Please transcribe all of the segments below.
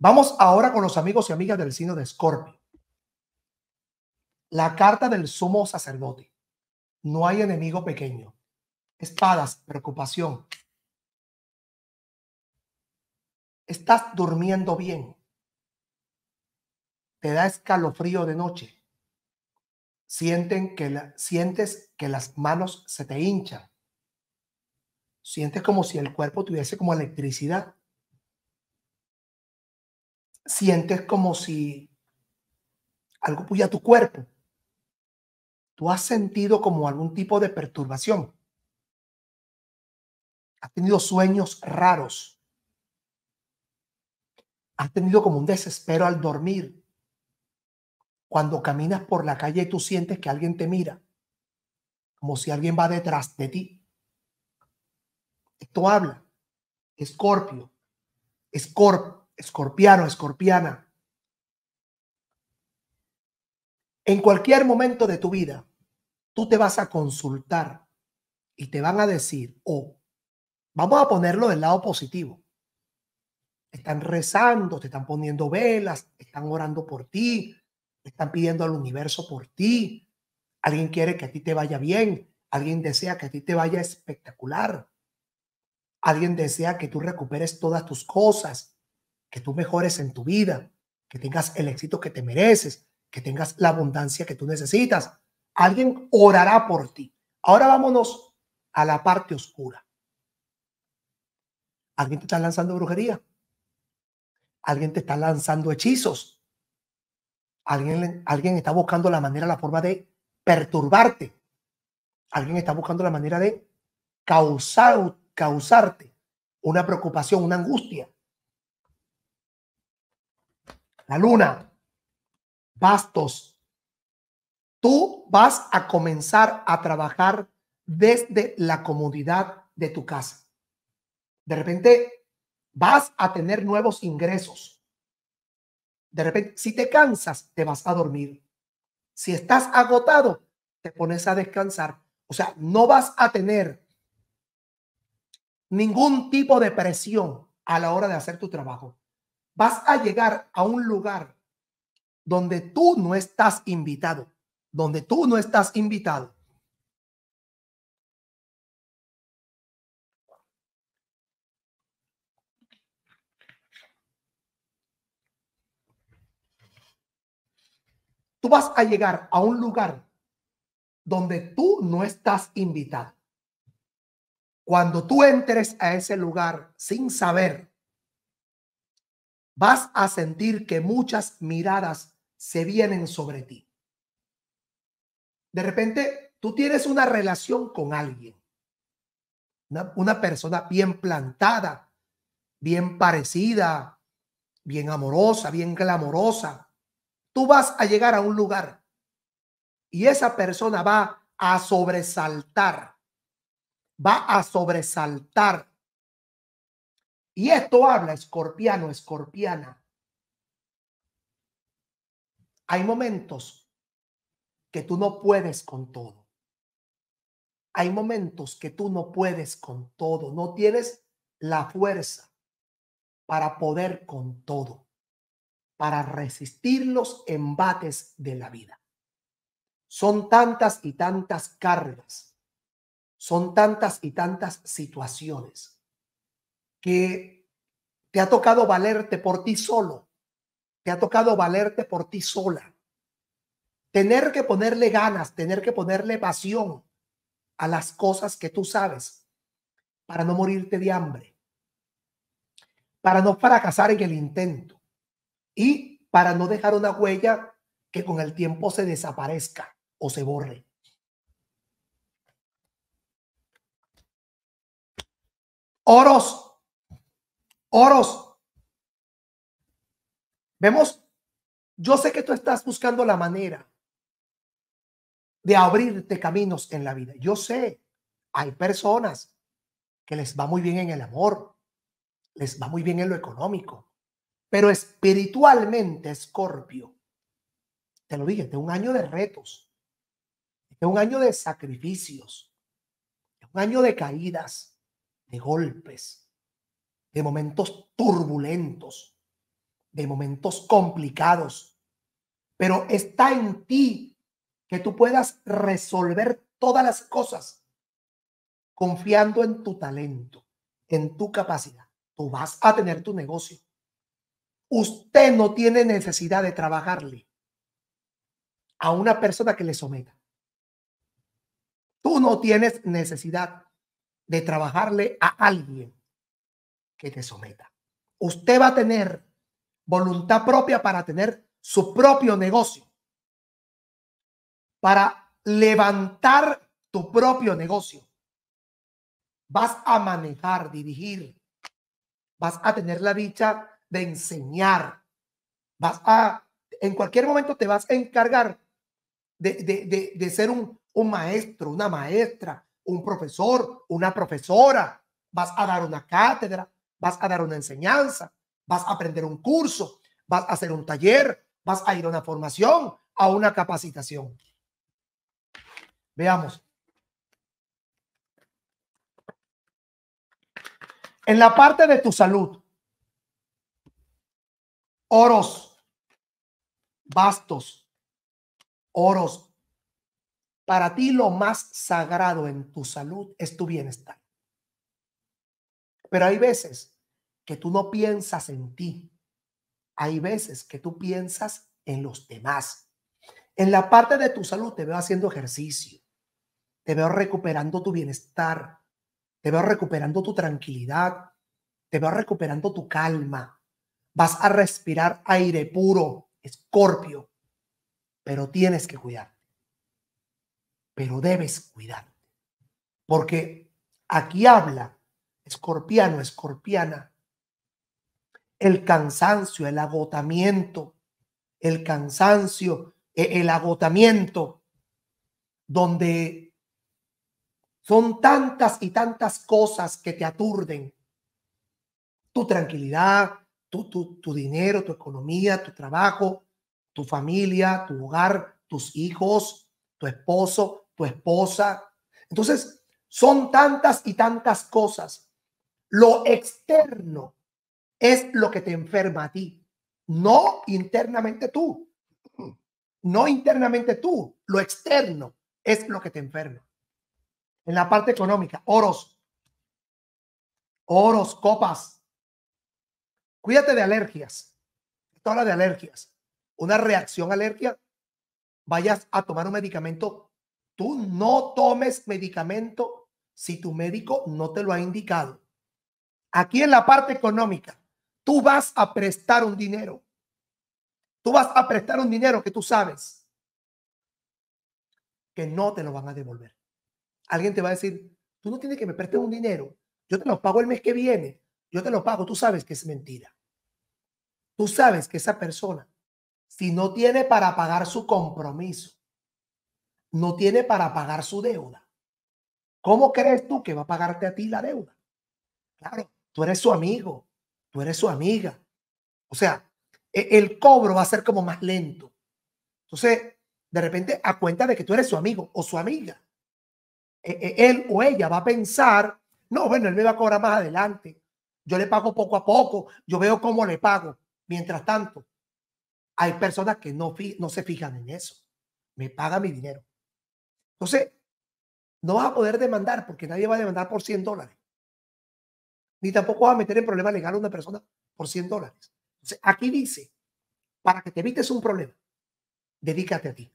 Vamos ahora con los amigos y amigas del signo de Escorpio. La carta del sumo sacerdote. No hay enemigo pequeño. Espadas, preocupación. Estás durmiendo bien. Te da escalofrío de noche. Sienten que sientes que las manos se te hinchan. Sientes como si el cuerpo tuviese como electricidad sientes como si algo puya tu cuerpo. Tú has sentido como algún tipo de perturbación. Has tenido sueños raros. Has tenido como un desespero al dormir. Cuando caminas por la calle y tú sientes que alguien te mira, como si alguien va detrás de ti. Esto habla. Escorpio. Escorpio escorpiano, escorpiana, en cualquier momento de tu vida, tú te vas a consultar y te van a decir, oh, vamos a ponerlo del lado positivo. Están rezando, te están poniendo velas, están orando por ti, están pidiendo al universo por ti. Alguien quiere que a ti te vaya bien, alguien desea que a ti te vaya espectacular. Alguien desea que tú recuperes todas tus cosas, que tú mejores en tu vida, que tengas el éxito que te mereces, que tengas la abundancia que tú necesitas. Alguien orará por ti. Ahora vámonos a la parte oscura. Alguien te está lanzando brujería. Alguien te está lanzando hechizos. Alguien, alguien está buscando la manera, la forma de perturbarte. Alguien está buscando la manera de causar, causarte una preocupación, una angustia. La luna, bastos. Tú vas a comenzar a trabajar desde la comodidad de tu casa. De repente vas a tener nuevos ingresos. De repente, si te cansas, te vas a dormir. Si estás agotado, te pones a descansar. O sea, no vas a tener ningún tipo de presión a la hora de hacer tu trabajo vas a llegar a un lugar donde tú no estás invitado, donde tú no estás invitado. Tú vas a llegar a un lugar donde tú no estás invitado. Cuando tú entres a ese lugar sin saber vas a sentir que muchas miradas se vienen sobre ti. De repente, tú tienes una relación con alguien, una, persona bien plantada, bien parecida, bien amorosa, bien glamorosa. Tú vas a llegar a un lugar y esa persona va a sobresaltar, va a sobresaltar y esto habla, escorpiano, escorpiana. Hay momentos que tú no puedes con todo. Hay momentos que tú no puedes con todo. No tienes la fuerza para poder con todo, para resistir los embates de la vida. Son tantas y tantas cargas. Son tantas y tantas situaciones que te ha tocado valerte por ti solo, te ha tocado valerte por ti sola. Tener que ponerle ganas, tener que ponerle pasión a las cosas que tú sabes para no morirte de hambre, para no fracasar en el intento y para no dejar una huella que con el tiempo se desaparezca o se borre. Oros Oros, vemos, yo sé que tú estás buscando la manera de abrirte caminos en la vida. Yo sé, hay personas que les va muy bien en el amor, les va muy bien en lo económico, pero espiritualmente, Escorpio, te lo dije, es un año de retos, es un año de sacrificios, es un año de caídas, de golpes, de momentos turbulentos, de momentos complicados. Pero está en ti que tú puedas resolver todas las cosas confiando en tu talento, en tu capacidad. Tú vas a tener tu negocio. Usted no tiene necesidad de trabajarle a una persona que le someta. Tú no tienes necesidad de trabajarle a alguien que te someta. Usted va a tener voluntad propia para tener su propio negocio, para levantar tu propio negocio. Vas a manejar, dirigir, vas a tener la dicha de enseñar, vas a, en cualquier momento te vas a encargar de, de, ser un maestro, una maestra, un profesor, una profesora, vas a dar una cátedra, vas a dar una enseñanza, vas a aprender un curso, vas a hacer un taller, vas a ir a una formación, a una capacitación. Veamos. En la parte de tu salud, oros, bastos, oros. Para ti lo más sagrado en tu salud es tu bienestar. Pero hay veces que tú no piensas en ti. Hay veces que tú piensas en los demás. En la parte de tu salud te veo haciendo ejercicio. Te veo recuperando tu bienestar. Te veo recuperando tu tranquilidad. Te veo recuperando tu calma. Vas a respirar aire puro, escorpio. Pero tienes que cuidarte. Pero debes cuidarte. Porque aquí habla escorpiano, escorpiana, el cansancio, el agotamiento, el cansancio, e, el agotamiento, donde son tantas y tantas cosas que te aturden. Tu tranquilidad, tu, tu, tu dinero, tu economía, tu trabajo, tu familia, tu hogar, tus hijos, tu esposo, tu esposa. Entonces, son tantas y tantas cosas lo externo es lo que te enferma a ti, no internamente tú. No internamente tú, lo externo es lo que te enferma. En la parte económica, oros, oros, copas. Cuídate de alergias. Esto habla de alergias. Una reacción alergia, vayas a tomar un medicamento. Tú no tomes medicamento si tu médico no te lo ha indicado. Aquí en la parte económica, tú vas a prestar un dinero. Tú vas a prestar un dinero que tú sabes que no te lo van a devolver. Alguien te va a decir, tú no tienes que me prestar un dinero. Yo te lo pago el mes que viene. Yo te lo pago. Tú sabes que es mentira. Tú sabes que esa persona, si no tiene para pagar su compromiso, no tiene para pagar su deuda, ¿cómo crees tú que va a pagarte a ti la deuda? Claro, tú eres su amigo, tú eres su amiga. O sea, e, el cobro va a ser como más lento. Entonces, de repente, a cuenta de que tú eres su amigo o su amiga, e, e, él o ella va a pensar, no, bueno, él me va a cobrar más adelante. Yo le pago poco a poco, yo veo cómo le pago. Mientras tanto, hay personas que no, no se fijan en eso. Me paga mi dinero. Entonces, no vas a poder demandar porque nadie va a demandar por 100 dólares ni tampoco va a meter en problema legal a una persona por 100 dólares. aquí dice, para que te evites un problema, dedícate a ti.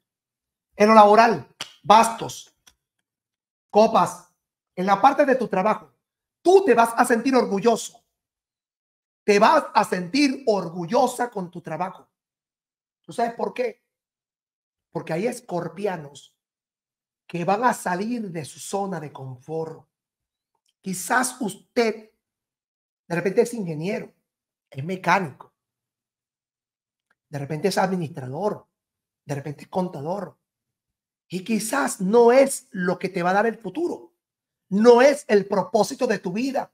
En lo laboral, bastos, copas, en la parte de tu trabajo, tú te vas a sentir orgulloso. Te vas a sentir orgullosa con tu trabajo. ¿Tú sabes por qué? Porque hay escorpianos que van a salir de su zona de confort. Quizás usted de repente es ingeniero, es mecánico, de repente es administrador, de repente es contador. Y quizás no es lo que te va a dar el futuro, no es el propósito de tu vida.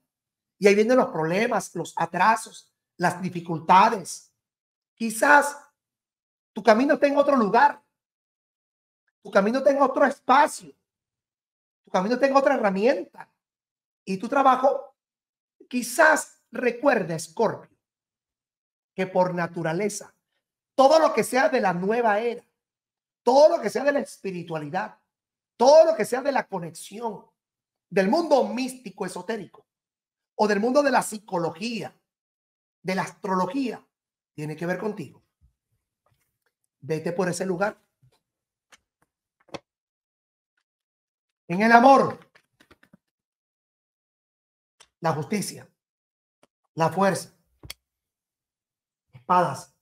Y ahí vienen los problemas, los atrasos, las dificultades. Quizás tu camino está en otro lugar, tu camino está otro espacio, tu camino está otra herramienta. Y tu trabajo Quizás recuerde, Scorpio, que por naturaleza, todo lo que sea de la nueva era, todo lo que sea de la espiritualidad, todo lo que sea de la conexión, del mundo místico esotérico o del mundo de la psicología, de la astrología, tiene que ver contigo. Vete por ese lugar. En el amor, la justicia, la fuerza, espadas.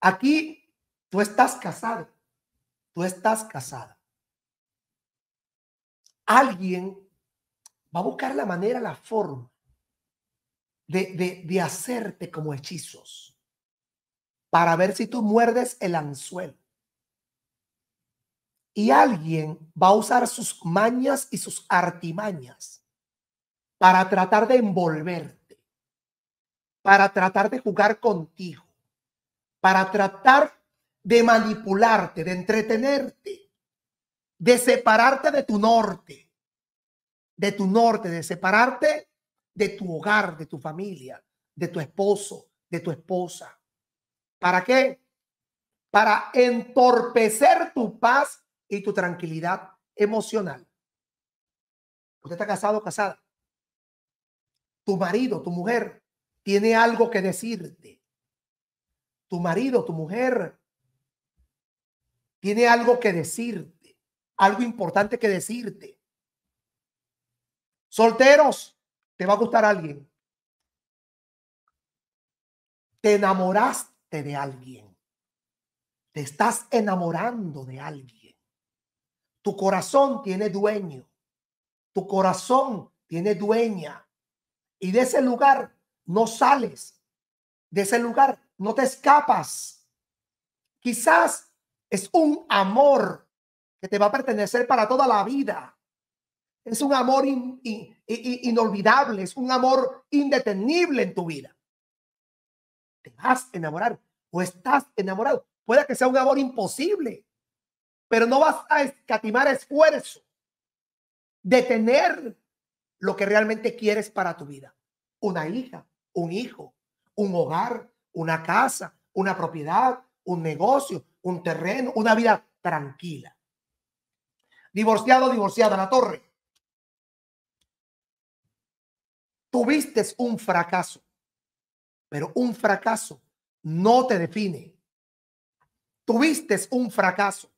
Aquí tú estás casado, tú estás casada. Alguien va a buscar la manera, la forma de, de, de hacerte como hechizos para ver si tú muerdes el anzuelo. Y alguien va a usar sus mañas y sus artimañas para tratar de envolverte, para tratar de jugar contigo, para tratar de manipularte, de entretenerte, de separarte de tu norte, de tu norte, de separarte de tu hogar, de tu familia, de tu esposo, de tu esposa. ¿Para qué? Para entorpecer tu paz y tu tranquilidad emocional. Usted está casado o casada. Tu marido, tu mujer, tiene algo que decirte. Tu marido, tu mujer, tiene algo que decirte, algo importante que decirte. Solteros, te va a gustar alguien. Te enamoraste de alguien. Te estás enamorando de alguien. Tu corazón tiene dueño. Tu corazón tiene dueña. Y de ese lugar no sales. De ese lugar no te escapas. Quizás es un amor que te va a pertenecer para toda la vida. Es un amor inolvidable, es un amor indetenible en tu vida. Te vas a enamorar o estás enamorado. Puede que sea un amor imposible, pero no vas a escatimar esfuerzo, detener lo que realmente quieres para tu vida. Una hija, un hijo, un hogar, una casa, una propiedad, un negocio, un terreno, una vida tranquila. Divorciado, divorciada, la torre. Tuviste un fracaso, pero un fracaso no te define. Tuviste un fracaso,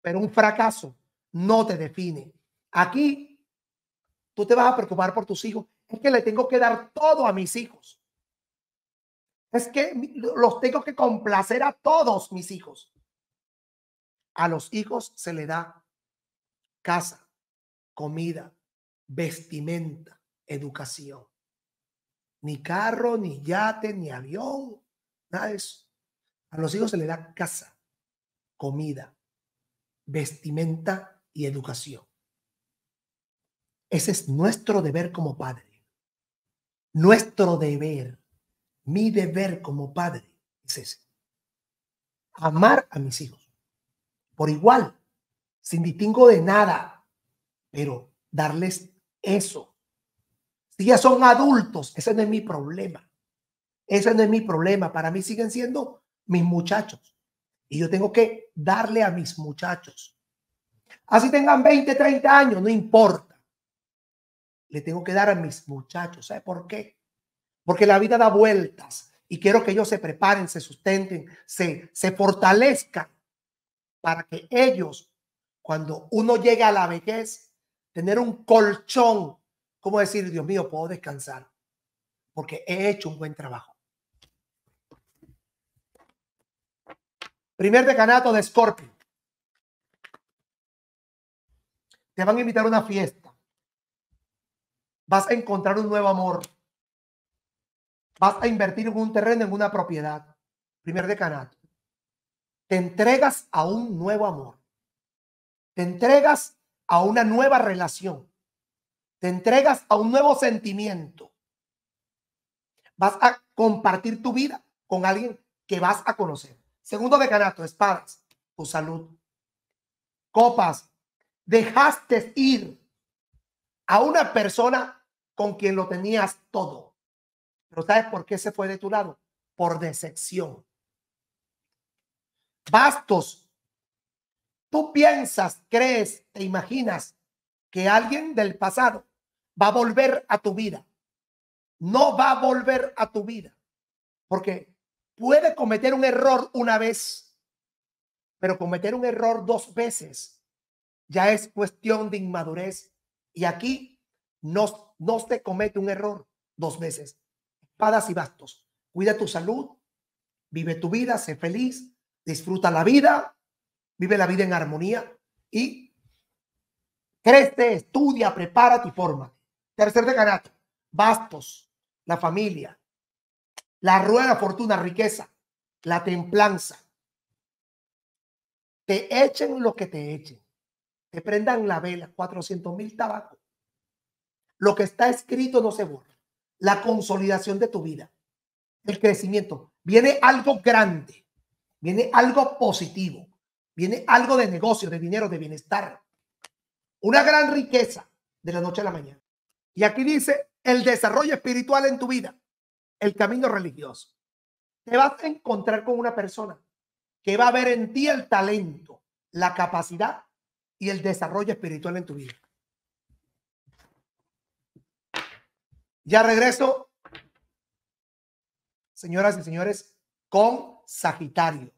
pero un fracaso no te define. Aquí Tú te vas a preocupar por tus hijos. Es que le tengo que dar todo a mis hijos. Es que los tengo que complacer a todos mis hijos. A los hijos se le da casa, comida, vestimenta, educación. Ni carro, ni yate, ni avión, nada de eso. A los hijos se le da casa, comida, vestimenta y educación. Ese es nuestro deber como padre. Nuestro deber, mi deber como padre es ese. Amar a mis hijos. Por igual, sin distingo de nada, pero darles eso. Si ya son adultos, ese no es mi problema. Ese no es mi problema. Para mí siguen siendo mis muchachos. Y yo tengo que darle a mis muchachos. Así tengan 20, 30 años, no importa le tengo que dar a mis muchachos. ¿Sabe por qué? Porque la vida da vueltas y quiero que ellos se preparen, se sustenten, se, se fortalezcan para que ellos, cuando uno llegue a la vejez, tener un colchón, como decir, Dios mío, puedo descansar, porque he hecho un buen trabajo. Primer decanato de Scorpio. Te van a invitar a una fiesta Vas a encontrar un nuevo amor. Vas a invertir en un terreno, en una propiedad. Primer decanato. Te entregas a un nuevo amor. Te entregas a una nueva relación. Te entregas a un nuevo sentimiento. Vas a compartir tu vida con alguien que vas a conocer. Segundo decanato, espadas, tu salud. Copas, dejaste ir a una persona con quien lo tenías todo. Pero ¿sabes por qué se fue de tu lado? Por decepción. Bastos, tú piensas, crees, te imaginas que alguien del pasado va a volver a tu vida. No va a volver a tu vida. Porque puede cometer un error una vez, pero cometer un error dos veces ya es cuestión de inmadurez. Y aquí no, no se comete un error dos veces. Espadas y bastos. Cuida tu salud, vive tu vida, sé feliz, disfruta la vida, vive la vida en armonía y crece, estudia, prepara y forma. Tercer decanato, bastos, la familia, la rueda, fortuna, riqueza, la templanza. Te echen lo que te echen. Te prendan la vela, 400 mil tabacos. Lo que está escrito no se borra. La consolidación de tu vida, el crecimiento. Viene algo grande, viene algo positivo, viene algo de negocio, de dinero, de bienestar. Una gran riqueza de la noche a la mañana. Y aquí dice el desarrollo espiritual en tu vida, el camino religioso. Te vas a encontrar con una persona que va a ver en ti el talento, la capacidad y el desarrollo espiritual en tu vida. Ya regreso, señoras y señores, con Sagitario.